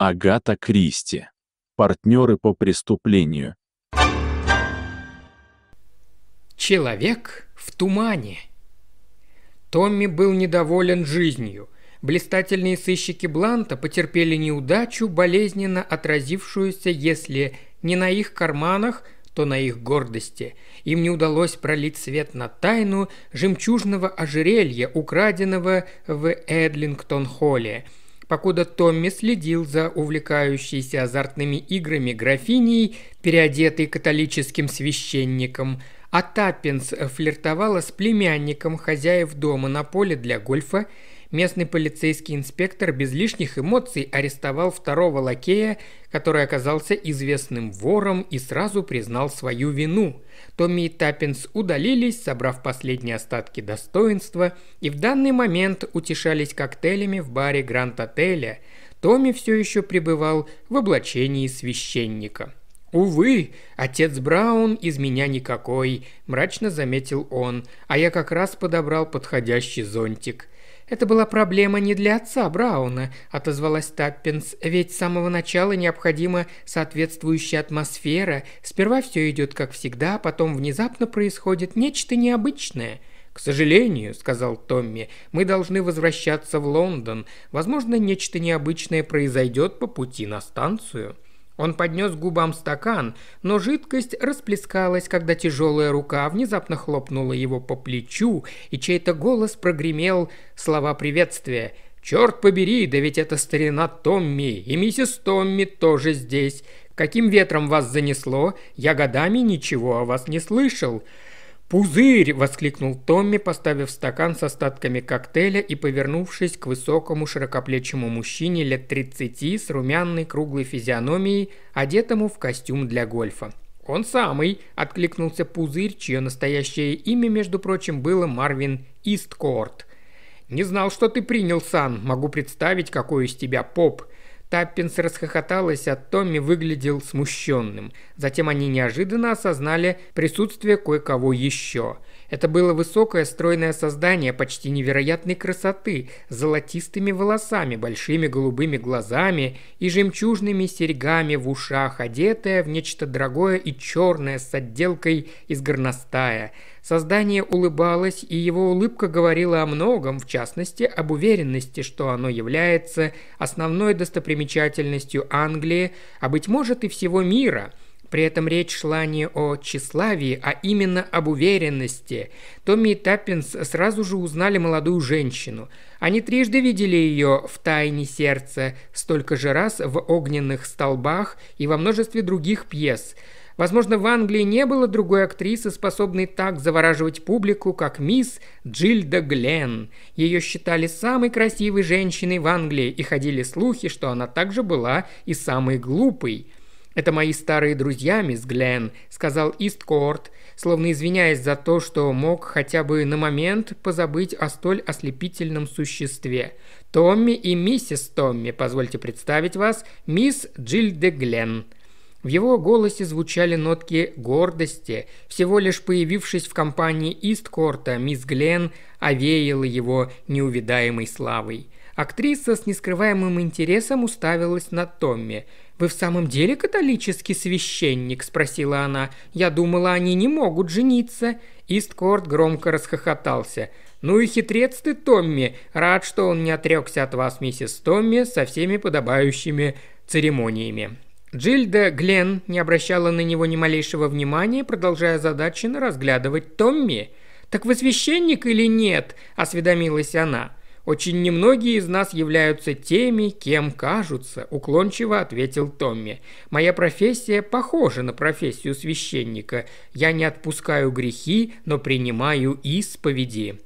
Агата Кристи. Партнеры по преступлению. Человек в тумане. Томми был недоволен жизнью. Блистательные сыщики Бланта потерпели неудачу, болезненно отразившуюся, если не на их карманах, то на их гордости. Им не удалось пролить свет на тайну жемчужного ожерелья, украденного в Эдлингтон-холле – покуда Томми следил за увлекающейся азартными играми графиней, переодетой католическим священником, а Таппинс флиртовала с племянником хозяев дома на поле для гольфа Местный полицейский инспектор без лишних эмоций арестовал второго лакея, который оказался известным вором и сразу признал свою вину. Томми и Таппинс удалились, собрав последние остатки достоинства, и в данный момент утешались коктейлями в баре Гранд-отеля. Томми все еще пребывал в облачении священника. «Увы, отец Браун из меня никакой», – мрачно заметил он, – «а я как раз подобрал подходящий зонтик». «Это была проблема не для отца Брауна», – отозвалась Таппинс, «ведь с самого начала необходима соответствующая атмосфера. Сперва все идет как всегда, а потом внезапно происходит нечто необычное». «К сожалению», — сказал Томми, — «мы должны возвращаться в Лондон. Возможно, нечто необычное произойдет по пути на станцию». Он поднес губам стакан, но жидкость расплескалась, когда тяжелая рука внезапно хлопнула его по плечу, и чей-то голос прогремел слова приветствия. «Черт побери, да ведь это старина Томми, и миссис Томми тоже здесь. Каким ветром вас занесло? Я годами ничего о вас не слышал». «Пузырь!» – воскликнул Томми, поставив стакан с остатками коктейля и повернувшись к высокому широкоплечему мужчине лет 30 с румяной круглой физиономией, одетому в костюм для гольфа. «Он самый!» – откликнулся Пузырь, чье настоящее имя, между прочим, было Марвин Исткорт. «Не знал, что ты принял, Сан. Могу представить, какой из тебя поп. Таппинс расхохоталась, а Томми выглядел смущенным. Затем они неожиданно осознали присутствие кое-кого еще – это было высокое стройное создание почти невероятной красоты, с золотистыми волосами, большими голубыми глазами и жемчужными серьгами в ушах, одетое в нечто дорогое и черное с отделкой из горностая. Создание улыбалось, и его улыбка говорила о многом, в частности, об уверенности, что оно является основной достопримечательностью Англии, а быть может и всего мира – при этом речь шла не о тщеславии, а именно об уверенности. Томми и Таппинс сразу же узнали молодую женщину. Они трижды видели ее в «Тайне сердца», столько же раз в «Огненных столбах» и во множестве других пьес. Возможно, в Англии не было другой актрисы, способной так завораживать публику, как мисс Джильда Глен. Ее считали самой красивой женщиной в Англии и ходили слухи, что она также была и самой глупой. «Это мои старые друзья, мисс Глен», — сказал Исткорт, словно извиняясь за то, что мог хотя бы на момент позабыть о столь ослепительном существе. «Томми и миссис Томми, позвольте представить вас, мисс Джильде Глен». В его голосе звучали нотки гордости. Всего лишь появившись в компании Исткорта, мисс Глен овеяла его неувидаемой славой. Актриса с нескрываемым интересом уставилась на Томми – «Вы в самом деле католический священник?» – спросила она. «Я думала, они не могут жениться». Исткорт громко расхохотался. «Ну и хитрец ты, Томми! Рад, что он не отрекся от вас, миссис Томми, со всеми подобающими церемониями». Джильда Глен не обращала на него ни малейшего внимания, продолжая задаченно разглядывать Томми. «Так вы священник или нет?» – осведомилась она. «Очень немногие из нас являются теми, кем кажутся», – уклончиво ответил Томми. «Моя профессия похожа на профессию священника. Я не отпускаю грехи, но принимаю исповеди».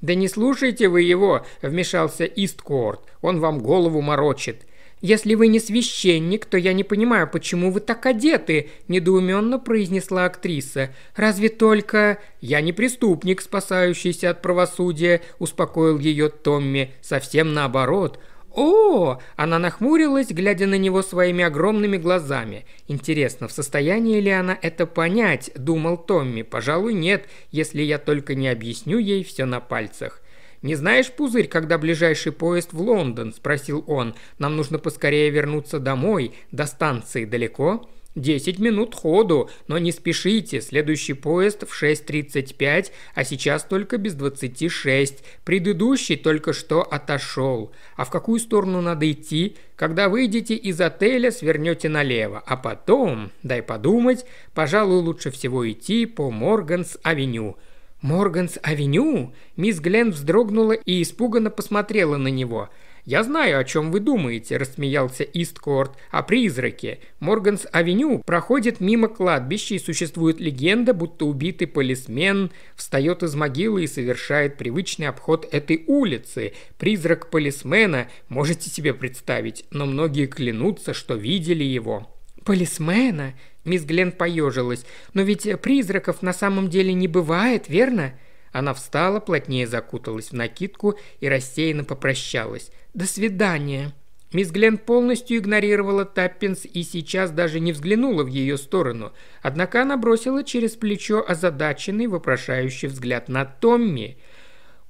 «Да не слушайте вы его», – вмешался Исткорт. «Он вам голову морочит». «Если вы не священник, то я не понимаю, почему вы так одеты», – недоуменно произнесла актриса. «Разве только...» «Я не преступник, спасающийся от правосудия», – успокоил ее Томми. «Совсем наоборот. «О!» – она нахмурилась, глядя на него своими огромными глазами. «Интересно, в состоянии ли она это понять?» – думал Томми. «Пожалуй, нет, если я только не объясню ей все на пальцах». «Не знаешь, Пузырь, когда ближайший поезд в Лондон?» – спросил он. «Нам нужно поскорее вернуться домой. До станции далеко?» «Десять минут ходу, но не спешите, следующий поезд в 6.35, а сейчас только без 26, предыдущий только что отошел. А в какую сторону надо идти? Когда выйдете из отеля, свернете налево, а потом, дай подумать, пожалуй, лучше всего идти по Морганс-авеню». «Морганс-авеню?» Мисс Глен вздрогнула и испуганно посмотрела на него. «Я знаю, о чем вы думаете», – рассмеялся Исткорт, – «о призраке. Морганс-авеню проходит мимо кладбища, и существует легенда, будто убитый полисмен встает из могилы и совершает привычный обход этой улицы. Призрак полисмена можете себе представить, но многие клянутся, что видели его». «Полисмена?» – мисс Глен поежилась. «Но ведь призраков на самом деле не бывает, верно?» Она встала, плотнее закуталась в накидку и рассеянно попрощалась. «До свидания!» Мисс Глен полностью игнорировала Таппинс и сейчас даже не взглянула в ее сторону. Однако она бросила через плечо озадаченный, вопрошающий взгляд на Томми.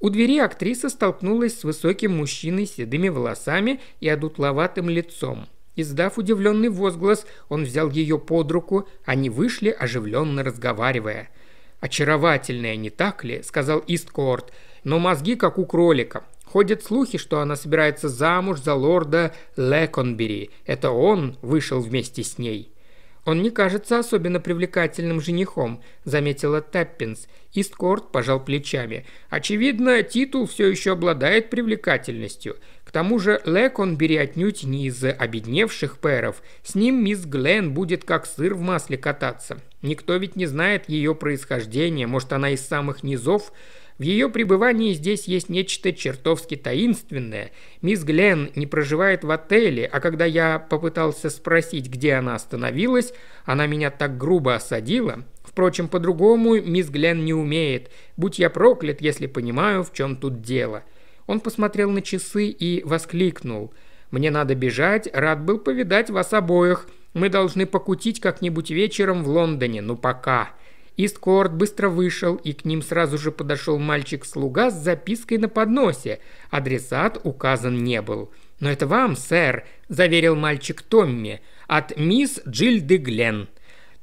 У двери актриса столкнулась с высоким мужчиной с седыми волосами и одутловатым лицом. Издав удивленный возглас, он взял ее под руку, они вышли, оживленно разговаривая. «Очаровательная, не так ли?» – сказал Исткорт. «Но мозги, как у кролика. Ходят слухи, что она собирается замуж за лорда Леконбери. Это он вышел вместе с ней». «Он не кажется особенно привлекательным женихом», – заметила Таппинс. Исткорт пожал плечами. «Очевидно, титул все еще обладает привлекательностью. К тому же Леконбери отнюдь не из обедневших пэров. С ним мисс Глен будет как сыр в масле кататься. Никто ведь не знает ее происхождения, может, она из самых низов. В ее пребывании здесь есть нечто чертовски таинственное. Мисс Глен не проживает в отеле, а когда я попытался спросить, где она остановилась, она меня так грубо осадила. Впрочем, по-другому мисс Глен не умеет. Будь я проклят, если понимаю, в чем тут дело. Он посмотрел на часы и воскликнул. «Мне надо бежать, рад был повидать вас обоих. Мы должны покутить как-нибудь вечером в Лондоне, Но пока». Исткорт быстро вышел, и к ним сразу же подошел мальчик-слуга с запиской на подносе. Адресат указан не был. «Но это вам, сэр», – заверил мальчик Томми, – «от мисс Джильды Глен».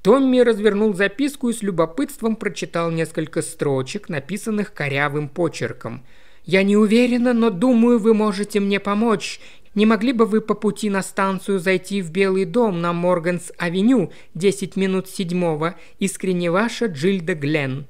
Томми развернул записку и с любопытством прочитал несколько строчек, написанных корявым почерком – «Я не уверена, но думаю, вы можете мне помочь. Не могли бы вы по пути на станцию зайти в Белый дом на Морганс-авеню 10 минут седьмого? Искренне ваша Джильда Глен».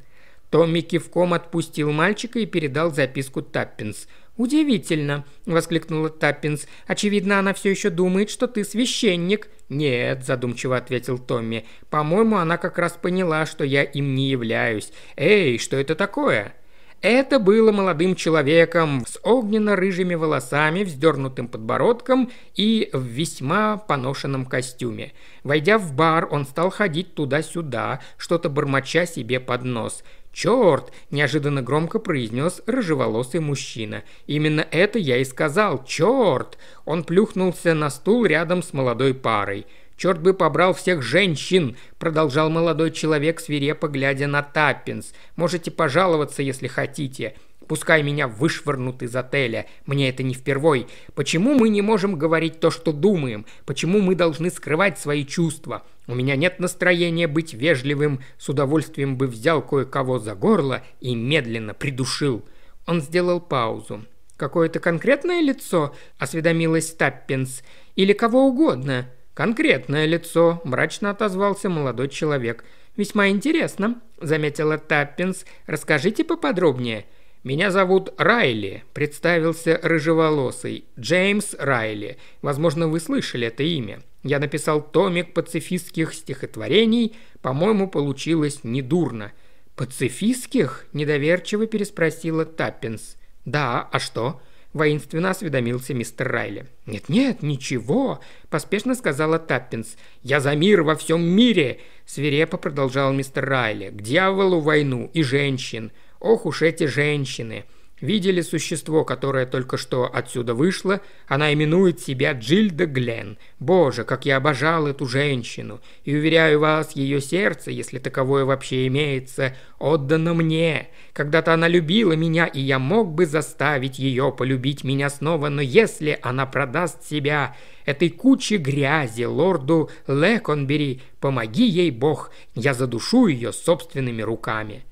Томми кивком отпустил мальчика и передал записку Таппинс. «Удивительно!» – воскликнула Таппинс. «Очевидно, она все еще думает, что ты священник». «Нет», – задумчиво ответил Томми. «По-моему, она как раз поняла, что я им не являюсь. Эй, что это такое?» Это было молодым человеком с огненно-рыжими волосами, вздернутым подбородком и в весьма поношенном костюме. Войдя в бар, он стал ходить туда-сюда, что-то бормоча себе под нос – «Черт!» – неожиданно громко произнес рыжеволосый мужчина. «Именно это я и сказал! Черт!» Он плюхнулся на стул рядом с молодой парой. «Черт бы побрал всех женщин!» – продолжал молодой человек, свирепо глядя на Таппинс. «Можете пожаловаться, если хотите. Пускай меня вышвырнут из отеля. Мне это не впервой. Почему мы не можем говорить то, что думаем? Почему мы должны скрывать свои чувства? У меня нет настроения быть вежливым. С удовольствием бы взял кое-кого за горло и медленно придушил». Он сделал паузу. «Какое-то конкретное лицо?» – осведомилась Таппинс. «Или кого угодно?» «Конкретное лицо», – мрачно отозвался молодой человек. «Весьма интересно», – заметила Таппинс. «Расскажите поподробнее». «Меня зовут Райли», – представился рыжеволосый. «Джеймс Райли. Возможно, вы слышали это имя. Я написал томик пацифистских стихотворений. По-моему, получилось недурно». «Пацифистских?» – недоверчиво переспросила Таппинс. «Да, а что?» — воинственно осведомился мистер Райли. «Нет-нет, ничего», — поспешно сказала Таппинс. «Я за мир во всем мире», — свирепо продолжал мистер Райли. «К дьяволу войну и женщин. Ох уж эти женщины!» видели существо, которое только что отсюда вышло. Она именует себя Джильда Глен. Боже, как я обожал эту женщину. И уверяю вас, ее сердце, если таковое вообще имеется, отдано мне. Когда-то она любила меня, и я мог бы заставить ее полюбить меня снова, но если она продаст себя этой куче грязи лорду Леконбери, помоги ей Бог, я задушу ее собственными руками».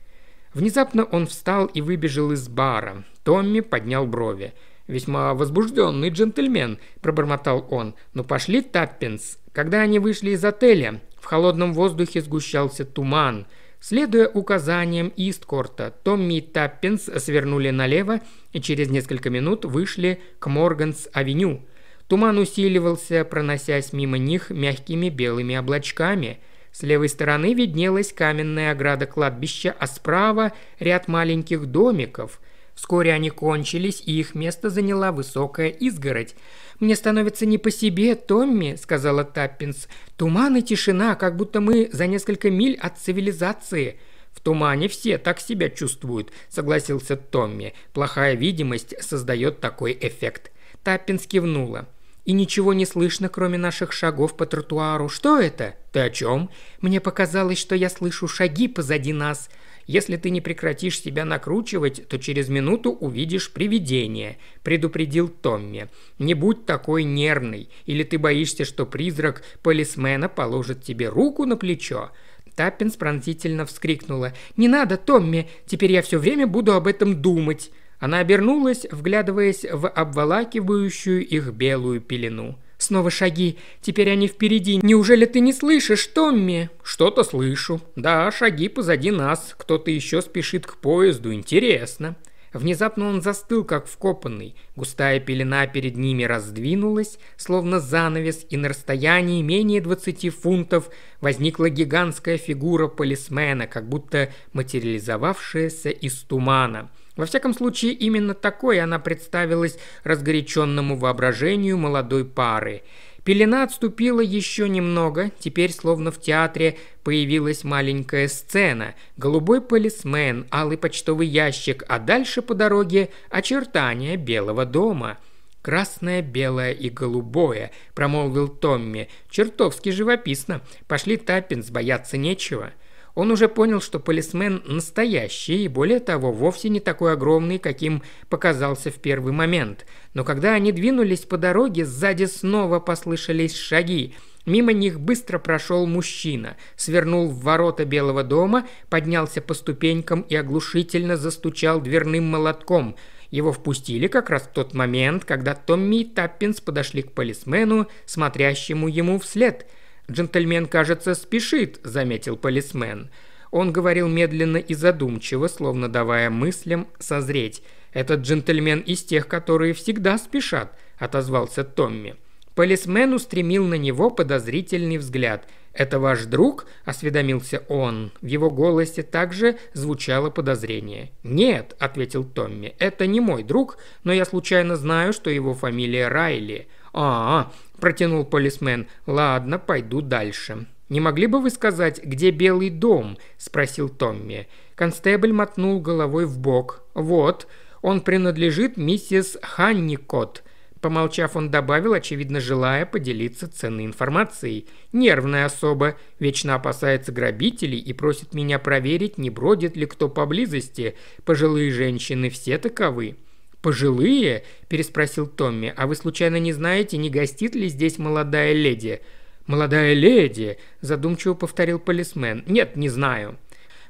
Внезапно он встал и выбежал из бара. Томми поднял брови. «Весьма возбужденный джентльмен», – пробормотал он. «Ну пошли, Таппинс». Когда они вышли из отеля, в холодном воздухе сгущался туман. Следуя указаниям Исткорта, Томми и Таппинс свернули налево и через несколько минут вышли к Морганс-авеню. Туман усиливался, проносясь мимо них мягкими белыми облачками – с левой стороны виднелась каменная ограда кладбища, а справа ряд маленьких домиков. Вскоре они кончились, и их место заняла высокая изгородь. «Мне становится не по себе, Томми», — сказала Таппинс. «Туман и тишина, как будто мы за несколько миль от цивилизации». «В тумане все так себя чувствуют», — согласился Томми. «Плохая видимость создает такой эффект». Таппинс кивнула и ничего не слышно, кроме наших шагов по тротуару. Что это? Ты о чем? Мне показалось, что я слышу шаги позади нас. Если ты не прекратишь себя накручивать, то через минуту увидишь привидение», – предупредил Томми. «Не будь такой нервный, или ты боишься, что призрак полисмена положит тебе руку на плечо». Таппинс пронзительно вскрикнула. «Не надо, Томми! Теперь я все время буду об этом думать!» Она обернулась, вглядываясь в обволакивающую их белую пелену. Снова шаги. Теперь они впереди. Неужели ты не слышишь, Томми? Что-то слышу. Да, шаги позади нас. Кто-то еще спешит к поезду. Интересно. Внезапно он застыл, как вкопанный. Густая пелена перед ними раздвинулась, словно занавес, и на расстоянии менее 20 фунтов возникла гигантская фигура полисмена, как будто материализовавшаяся из тумана – во всяком случае, именно такой она представилась разгоряченному воображению молодой пары. Пелена отступила еще немного, теперь словно в театре появилась маленькая сцена, голубой полисмен, алый почтовый ящик, а дальше по дороге очертания Белого дома. «Красное, белое и голубое», – промолвил Томми. «Чертовски живописно. Пошли, Таппинс, бояться нечего». Он уже понял, что полисмен настоящий и, более того, вовсе не такой огромный, каким показался в первый момент. Но когда они двинулись по дороге, сзади снова послышались шаги. Мимо них быстро прошел мужчина, свернул в ворота Белого дома, поднялся по ступенькам и оглушительно застучал дверным молотком. Его впустили как раз в тот момент, когда Томми и Таппинс подошли к полисмену, смотрящему ему вслед – «Джентльмен, кажется, спешит», – заметил полисмен. Он говорил медленно и задумчиво, словно давая мыслям созреть. «Этот джентльмен из тех, которые всегда спешат», – отозвался Томми. Полисмен устремил на него подозрительный взгляд. «Это ваш друг?» – осведомился он. В его голосе также звучало подозрение. «Нет», – ответил Томми, – «это не мой друг, но я случайно знаю, что его фамилия Райли». «А, а – протянул полисмен. «Ладно, пойду дальше». «Не могли бы вы сказать, где Белый дом?» – спросил Томми. Констебль мотнул головой в бок. «Вот, он принадлежит миссис Ханникот». Помолчав, он добавил, очевидно, желая поделиться ценной информацией. «Нервная особа, вечно опасается грабителей и просит меня проверить, не бродит ли кто поблизости. Пожилые женщины все таковы». «Пожилые?» – переспросил Томми. «А вы случайно не знаете, не гостит ли здесь молодая леди?» «Молодая леди!» – задумчиво повторил полисмен. «Нет, не знаю».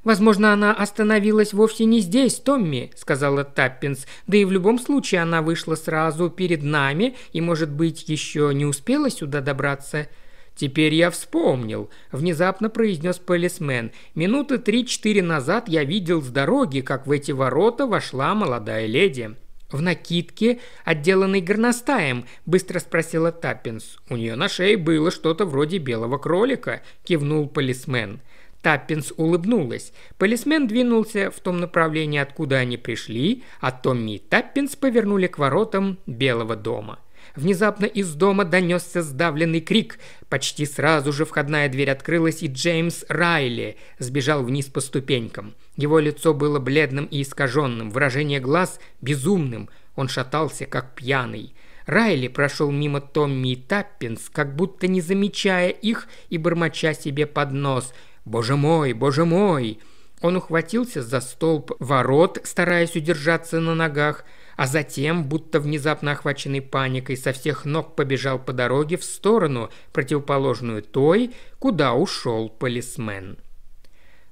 «Возможно, она остановилась вовсе не здесь, Томми», – сказала Таппинс. «Да и в любом случае она вышла сразу перед нами и, может быть, еще не успела сюда добраться». «Теперь я вспомнил», – внезапно произнес полисмен. «Минуты три-четыре назад я видел с дороги, как в эти ворота вошла молодая леди». «В накидке, отделанной горностаем?» – быстро спросила Таппинс. «У нее на шее было что-то вроде белого кролика», – кивнул полисмен. Таппинс улыбнулась. Полисмен двинулся в том направлении, откуда они пришли, а Томми и Таппинс повернули к воротам Белого дома. Внезапно из дома донесся сдавленный крик. Почти сразу же входная дверь открылась, и Джеймс Райли сбежал вниз по ступенькам. Его лицо было бледным и искаженным, выражение глаз безумным. Он шатался, как пьяный. Райли прошел мимо Томми и Таппинс, как будто не замечая их и бормоча себе под нос. «Боже мой, боже мой!» Он ухватился за столб ворот, стараясь удержаться на ногах – а затем, будто внезапно охваченный паникой, со всех ног побежал по дороге в сторону, противоположную той, куда ушел полисмен.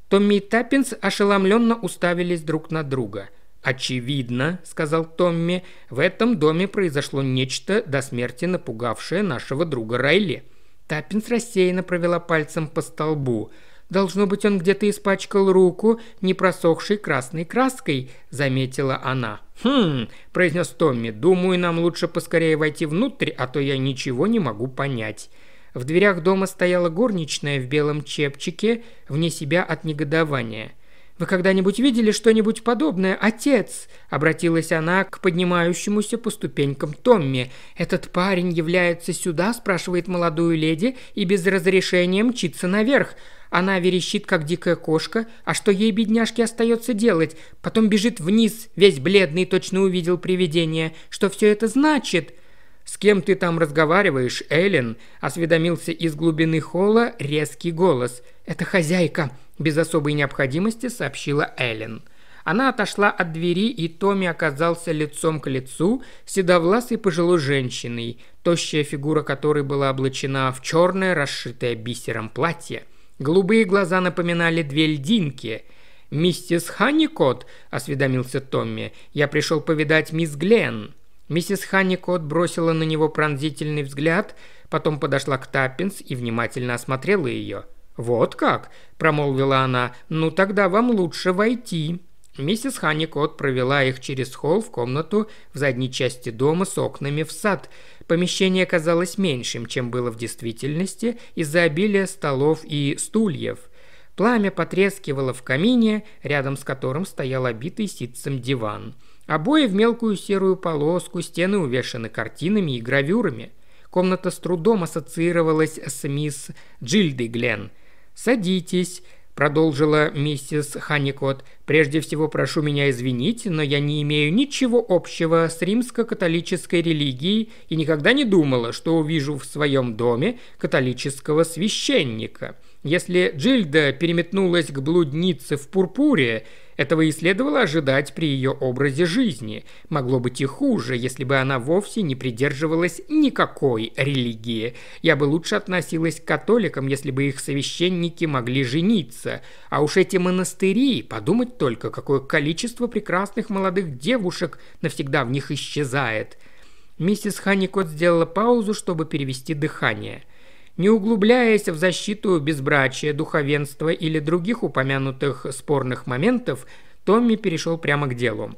Томми и Таппинс ошеломленно уставились друг на друга. «Очевидно», — сказал Томми, — «в этом доме произошло нечто до смерти напугавшее нашего друга Райли». Таппинс рассеянно провела пальцем по столбу — Должно быть, он где-то испачкал руку не просохшей красной краской», — заметила она. «Хм», — произнес Томми, — «думаю, нам лучше поскорее войти внутрь, а то я ничего не могу понять». В дверях дома стояла горничная в белом чепчике, вне себя от негодования — «Вы когда-нибудь видели что-нибудь подобное, отец?» – обратилась она к поднимающемуся по ступенькам Томми. «Этот парень является сюда?» – спрашивает молодую леди и без разрешения мчится наверх. Она верещит, как дикая кошка, а что ей, бедняжке, остается делать? Потом бежит вниз, весь бледный, точно увидел привидение. Что все это значит?» «С кем ты там разговариваешь, Эллен?» – осведомился из глубины холла резкий голос. «Это хозяйка», без особой необходимости сообщила Эллен. Она отошла от двери, и Томми оказался лицом к лицу седовласой пожилой женщиной, тощая фигура которой была облачена в черное, расшитое бисером платье. Голубые глаза напоминали две льдинки. «Миссис Ханникот», – осведомился Томми, – «я пришел повидать мисс Глен». Миссис Ханникот бросила на него пронзительный взгляд, потом подошла к Таппинс и внимательно осмотрела ее – «Вот как?» – промолвила она. «Ну тогда вам лучше войти». Миссис Ханикот провела их через холл в комнату в задней части дома с окнами в сад. Помещение казалось меньшим, чем было в действительности, из-за обилия столов и стульев. Пламя потрескивало в камине, рядом с которым стоял обитый ситцем диван. Обои в мелкую серую полоску, стены увешаны картинами и гравюрами. Комната с трудом ассоциировалась с мисс Джильдой Гленн. «Садитесь», – продолжила миссис Ханикот. «Прежде всего прошу меня извинить, но я не имею ничего общего с римско-католической религией и никогда не думала, что увижу в своем доме католического священника. Если Джильда переметнулась к блуднице в пурпуре, этого и следовало ожидать при ее образе жизни. Могло быть и хуже, если бы она вовсе не придерживалась никакой религии. Я бы лучше относилась к католикам, если бы их священники могли жениться. А уж эти монастыри, подумать только, какое количество прекрасных молодых девушек навсегда в них исчезает. Миссис Ханикот сделала паузу, чтобы перевести дыхание – не углубляясь в защиту безбрачия, духовенства или других упомянутых спорных моментов, Томми перешел прямо к делу.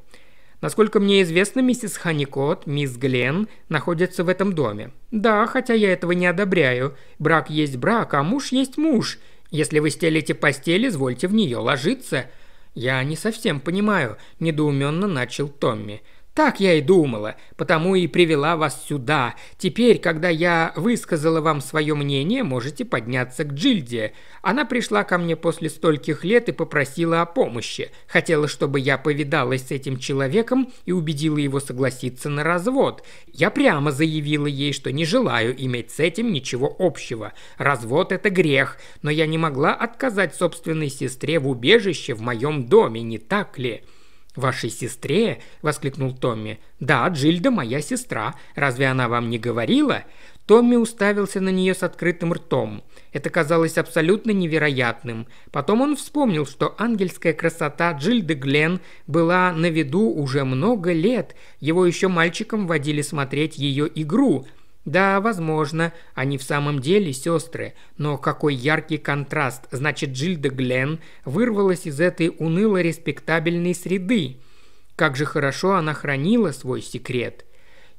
Насколько мне известно, миссис Ханикот, мисс Глен находятся в этом доме. Да, хотя я этого не одобряю. Брак есть брак, а муж есть муж. Если вы стелите постель, извольте в нее ложиться. Я не совсем понимаю, недоуменно начал Томми. Так я и думала, потому и привела вас сюда. Теперь, когда я высказала вам свое мнение, можете подняться к Джильде. Она пришла ко мне после стольких лет и попросила о помощи. Хотела, чтобы я повидалась с этим человеком и убедила его согласиться на развод. Я прямо заявила ей, что не желаю иметь с этим ничего общего. Развод – это грех, но я не могла отказать собственной сестре в убежище в моем доме, не так ли?» «Вашей сестре?» – воскликнул Томми. «Да, Джильда моя сестра. Разве она вам не говорила?» Томми уставился на нее с открытым ртом. Это казалось абсолютно невероятным. Потом он вспомнил, что ангельская красота Джильды Глен была на виду уже много лет. Его еще мальчиком водили смотреть ее игру – да, возможно, они в самом деле сестры, но какой яркий контраст. Значит, Джильда Глен вырвалась из этой уныло-респектабельной среды. Как же хорошо она хранила свой секрет.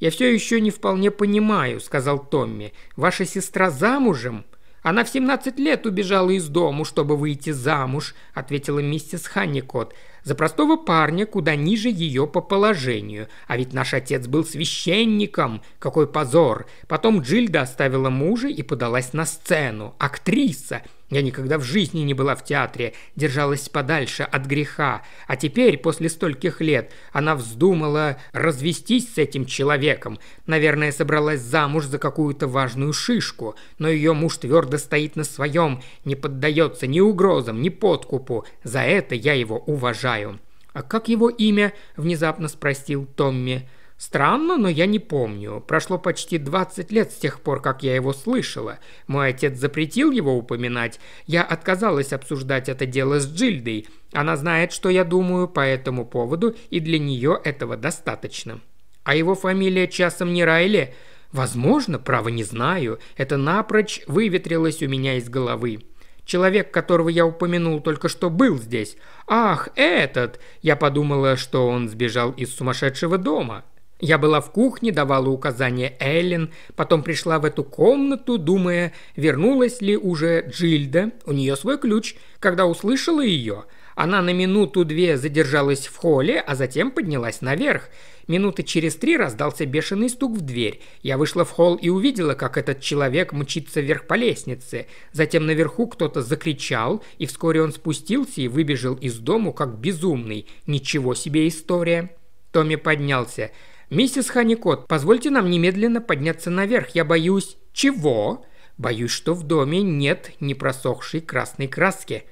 «Я все еще не вполне понимаю», — сказал Томми. «Ваша сестра замужем?» «Она в 17 лет убежала из дому, чтобы выйти замуж», — ответила миссис Ханникот. За простого парня куда ниже ее по положению. А ведь наш отец был священником. Какой позор. Потом Джильда оставила мужа и подалась на сцену. Актриса. Я никогда в жизни не была в театре, держалась подальше от греха. А теперь, после стольких лет, она вздумала развестись с этим человеком. Наверное, собралась замуж за какую-то важную шишку. Но ее муж твердо стоит на своем, не поддается ни угрозам, ни подкупу. За это я его уважаю. «А как его имя?» – внезапно спросил Томми. Странно, но я не помню. Прошло почти 20 лет с тех пор, как я его слышала. Мой отец запретил его упоминать. Я отказалась обсуждать это дело с Джильдой. Она знает, что я думаю по этому поводу, и для нее этого достаточно. А его фамилия часом не Райли? Возможно, право не знаю. Это напрочь выветрилось у меня из головы. Человек, которого я упомянул, только что был здесь. Ах, этот! Я подумала, что он сбежал из сумасшедшего дома. Я была в кухне, давала указания Эллен, потом пришла в эту комнату, думая, вернулась ли уже Джильда, у нее свой ключ, когда услышала ее. Она на минуту-две задержалась в холле, а затем поднялась наверх. Минуты через три раздался бешеный стук в дверь. Я вышла в холл и увидела, как этот человек мчится вверх по лестнице. Затем наверху кто-то закричал, и вскоре он спустился и выбежал из дому, как безумный. Ничего себе история. Томми поднялся. «Миссис Ханикот, позвольте нам немедленно подняться наверх. Я боюсь...» «Чего?» «Боюсь, что в доме нет не просохшей красной краски».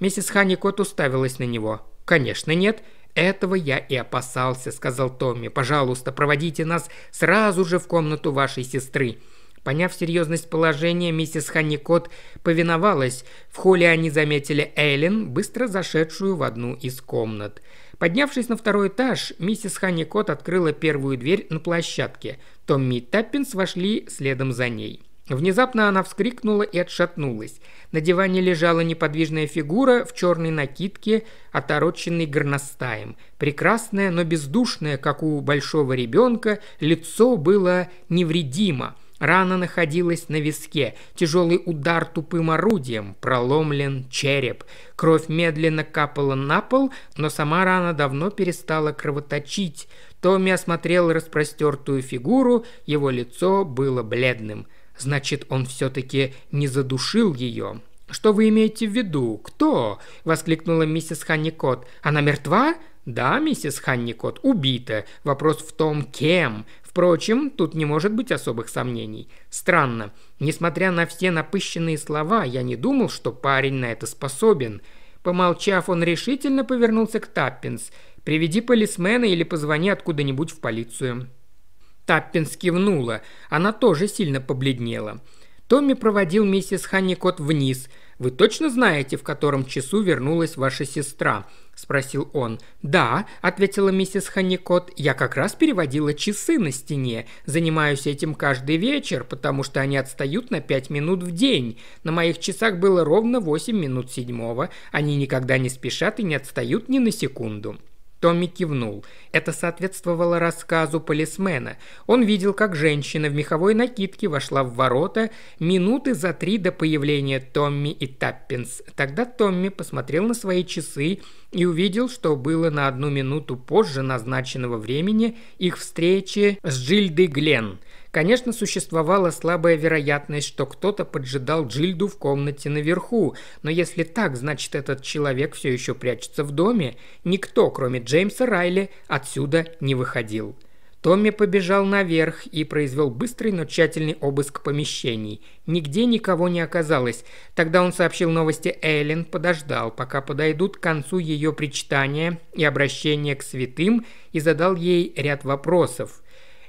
Миссис Ханикот уставилась на него. «Конечно нет. Этого я и опасался», — сказал Томми. «Пожалуйста, проводите нас сразу же в комнату вашей сестры». Поняв серьезность положения, миссис Ханикот повиновалась. В холле они заметили Эллен, быстро зашедшую в одну из комнат. Поднявшись на второй этаж, миссис Ханикот открыла первую дверь на площадке. Томми и Таппинс вошли следом за ней. Внезапно она вскрикнула и отшатнулась. На диване лежала неподвижная фигура в черной накидке, отороченной горностаем. Прекрасное, но бездушное, как у большого ребенка, лицо было невредимо – Рана находилась на виске, тяжелый удар тупым орудием, проломлен череп. Кровь медленно капала на пол, но сама рана давно перестала кровоточить. Томми осмотрел распростертую фигуру, его лицо было бледным. Значит, он все-таки не задушил ее. «Что вы имеете в виду? Кто?» – воскликнула миссис Ханникот. «Она мертва?» «Да, миссис Ханникот, убита. Вопрос в том, кем. Впрочем, тут не может быть особых сомнений. Странно, несмотря на все напыщенные слова, я не думал, что парень на это способен. Помолчав, он решительно повернулся к Таппинс. «Приведи полисмена или позвони откуда-нибудь в полицию». Таппинс кивнула. Она тоже сильно побледнела. Томми проводил миссис Ханникот вниз. «Вы точно знаете, в котором часу вернулась ваша сестра?» – спросил он. «Да», – ответила миссис Ханникот, – «я как раз переводила часы на стене. Занимаюсь этим каждый вечер, потому что они отстают на пять минут в день. На моих часах было ровно восемь минут седьмого. Они никогда не спешат и не отстают ни на секунду». Томми кивнул. Это соответствовало рассказу полисмена. Он видел, как женщина в меховой накидке вошла в ворота минуты за три до появления Томми и Таппинс. Тогда Томми посмотрел на свои часы и увидел, что было на одну минуту позже назначенного времени их встречи с Джильдой Гленн. Конечно, существовала слабая вероятность, что кто-то поджидал Джильду в комнате наверху, но если так, значит этот человек все еще прячется в доме. Никто, кроме Джеймса Райли, отсюда не выходил. Томми побежал наверх и произвел быстрый, но тщательный обыск помещений. Нигде никого не оказалось. Тогда он сообщил новости Эллен, подождал, пока подойдут к концу ее причитания и обращения к святым, и задал ей ряд вопросов.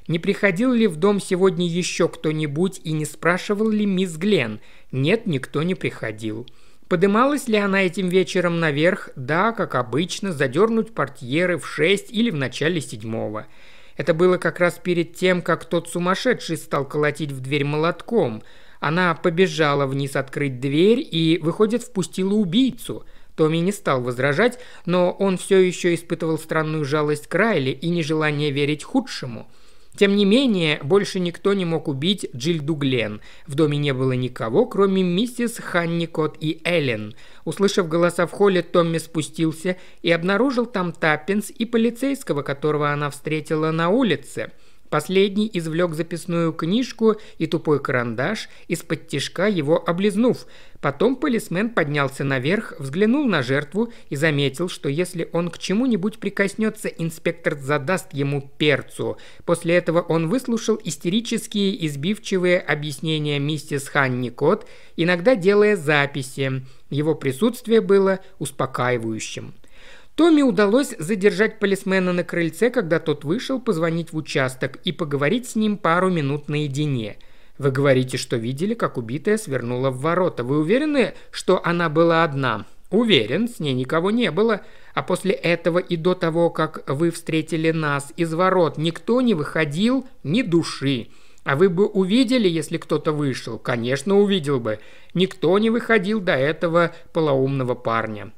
Не приходил ли в дом сегодня еще кто-нибудь и не спрашивал ли мисс Глен? Нет, никто не приходил. Подымалась ли она этим вечером наверх? Да, как обычно, задернуть портьеры в шесть или в начале седьмого. Это было как раз перед тем, как тот сумасшедший стал колотить в дверь молотком. Она побежала вниз открыть дверь и, выходит, впустила убийцу. Томми не стал возражать, но он все еще испытывал странную жалость к Райли и нежелание верить худшему – тем не менее, больше никто не мог убить Джильду Глен. В доме не было никого, кроме миссис Ханникот и Эллен. Услышав голоса в холле, Томми спустился и обнаружил там Таппинс и полицейского, которого она встретила на улице – Последний извлек записную книжку и тупой карандаш, из-под тишка его облизнув. Потом полисмен поднялся наверх, взглянул на жертву и заметил, что если он к чему-нибудь прикоснется, инспектор задаст ему перцу. После этого он выслушал истерические избивчивые объяснения миссис Ханни Кот, иногда делая записи. Его присутствие было успокаивающим. Томми удалось задержать полисмена на крыльце, когда тот вышел позвонить в участок и поговорить с ним пару минут наедине. «Вы говорите, что видели, как убитая свернула в ворота. Вы уверены, что она была одна?» «Уверен, с ней никого не было. А после этого и до того, как вы встретили нас из ворот, никто не выходил ни души. А вы бы увидели, если кто-то вышел? Конечно, увидел бы. Никто не выходил до этого полоумного парня».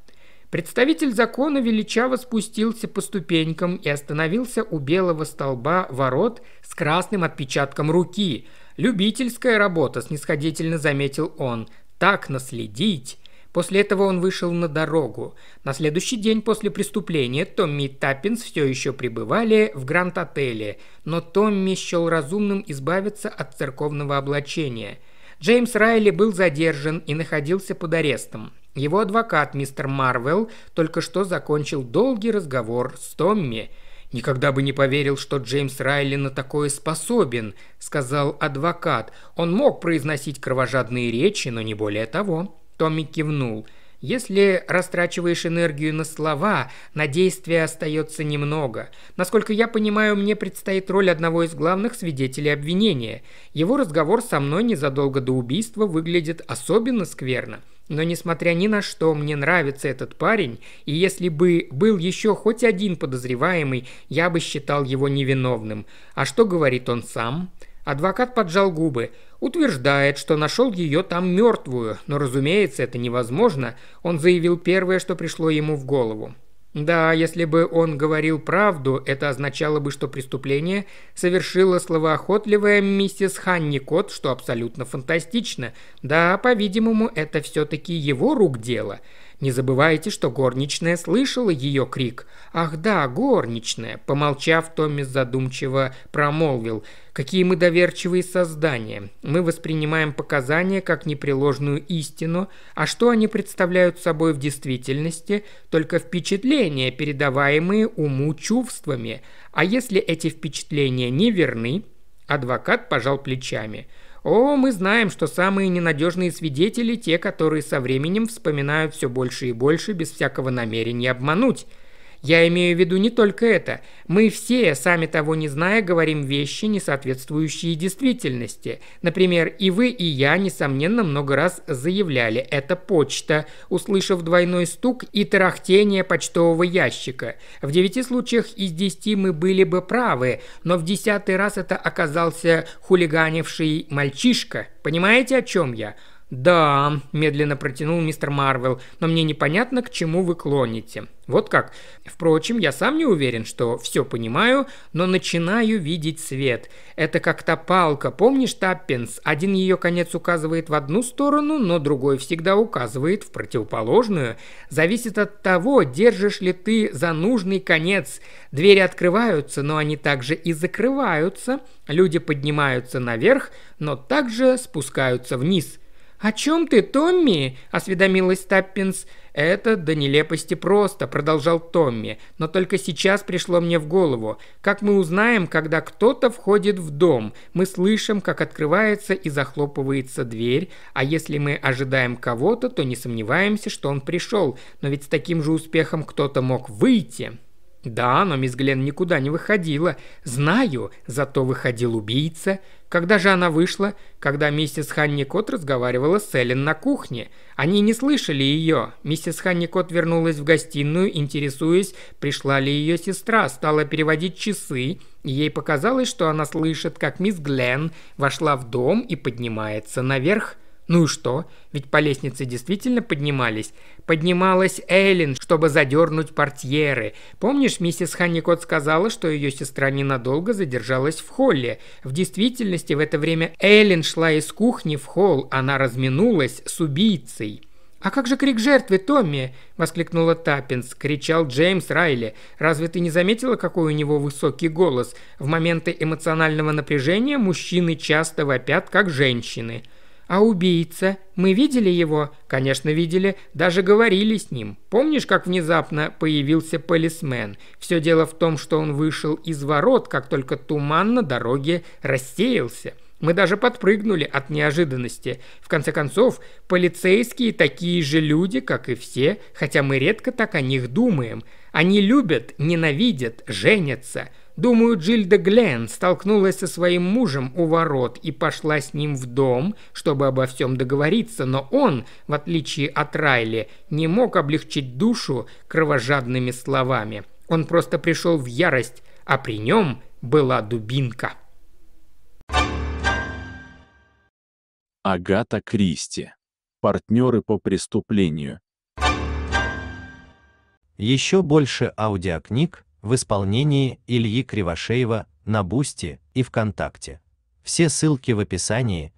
Представитель закона величаво спустился по ступенькам и остановился у белого столба ворот с красным отпечатком руки. «Любительская работа», – снисходительно заметил он. «Так наследить!» После этого он вышел на дорогу. На следующий день после преступления Томми и Таппинс все еще пребывали в Гранд-отеле, но Томми счел разумным избавиться от церковного облачения. Джеймс Райли был задержан и находился под арестом. Его адвокат, мистер Марвел, только что закончил долгий разговор с Томми. «Никогда бы не поверил, что Джеймс Райли на такое способен», – сказал адвокат. «Он мог произносить кровожадные речи, но не более того». Томми кивнул. Если растрачиваешь энергию на слова, на действия остается немного. Насколько я понимаю, мне предстоит роль одного из главных свидетелей обвинения. Его разговор со мной незадолго до убийства выглядит особенно скверно. Но несмотря ни на что, мне нравится этот парень, и если бы был еще хоть один подозреваемый, я бы считал его невиновным. А что говорит он сам? Адвокат поджал губы. Утверждает, что нашел ее там мертвую, но, разумеется, это невозможно, он заявил первое, что пришло ему в голову. Да, если бы он говорил правду, это означало бы, что преступление совершила словоохотливая миссис Ханникот, что абсолютно фантастично. Да, по-видимому, это все-таки его рук дело – не забывайте, что горничная слышала ее крик. «Ах да, горничная!» Помолчав, Томми задумчиво промолвил. «Какие мы доверчивые создания! Мы воспринимаем показания как непреложную истину, а что они представляют собой в действительности? Только впечатления, передаваемые уму чувствами. А если эти впечатления не верны?» Адвокат пожал плечами – о, мы знаем, что самые ненадежные свидетели – те, которые со временем вспоминают все больше и больше без всякого намерения обмануть – я имею в виду не только это. Мы все, сами того не зная, говорим вещи, не соответствующие действительности. Например, и вы, и я, несомненно, много раз заявляли «это почта», услышав двойной стук и тарахтение почтового ящика. В девяти случаях из десяти мы были бы правы, но в десятый раз это оказался хулиганивший мальчишка. Понимаете, о чем я? «Да», – медленно протянул мистер Марвел, – «но мне непонятно, к чему вы клоните». «Вот как? Впрочем, я сам не уверен, что все понимаю, но начинаю видеть свет. Это как та палка, помнишь, Таппинс? Один ее конец указывает в одну сторону, но другой всегда указывает в противоположную. Зависит от того, держишь ли ты за нужный конец. Двери открываются, но они также и закрываются. Люди поднимаются наверх, но также спускаются вниз». «О чем ты, Томми?» – осведомилась Таппинс. «Это до нелепости просто», – продолжал Томми. «Но только сейчас пришло мне в голову. Как мы узнаем, когда кто-то входит в дом? Мы слышим, как открывается и захлопывается дверь, а если мы ожидаем кого-то, то не сомневаемся, что он пришел. Но ведь с таким же успехом кто-то мог выйти». Да, но мисс Глен никуда не выходила. Знаю, зато выходил убийца. Когда же она вышла? Когда миссис Ханни Кот разговаривала с Эллен на кухне. Они не слышали ее. Миссис Ханни Кот вернулась в гостиную, интересуясь, пришла ли ее сестра, стала переводить часы. Ей показалось, что она слышит, как мисс Глен вошла в дом и поднимается наверх. Ну и что? Ведь по лестнице действительно поднимались. Поднималась Эллен, чтобы задернуть портьеры. Помнишь, миссис Ханникот сказала, что ее сестра ненадолго задержалась в холле. В действительности в это время Эллен шла из кухни в холл. Она разминулась с убийцей. «А как же крик жертвы, Томми?» – воскликнула Таппинс. Кричал Джеймс Райли. «Разве ты не заметила, какой у него высокий голос? В моменты эмоционального напряжения мужчины часто вопят, как женщины». «А убийца? Мы видели его?» «Конечно, видели. Даже говорили с ним. Помнишь, как внезапно появился полисмен? Все дело в том, что он вышел из ворот, как только туман на дороге рассеялся. Мы даже подпрыгнули от неожиданности. В конце концов, полицейские такие же люди, как и все, хотя мы редко так о них думаем. Они любят, ненавидят, женятся». Думаю, Джильда Глен столкнулась со своим мужем у ворот и пошла с ним в дом, чтобы обо всем договориться, но он, в отличие от Райли, не мог облегчить душу кровожадными словами. Он просто пришел в ярость, а при нем была дубинка. Агата Кристи. Партнеры по преступлению. Еще больше аудиокниг в исполнении Ильи Кривошеева на Бусти и ВКонтакте. Все ссылки в описании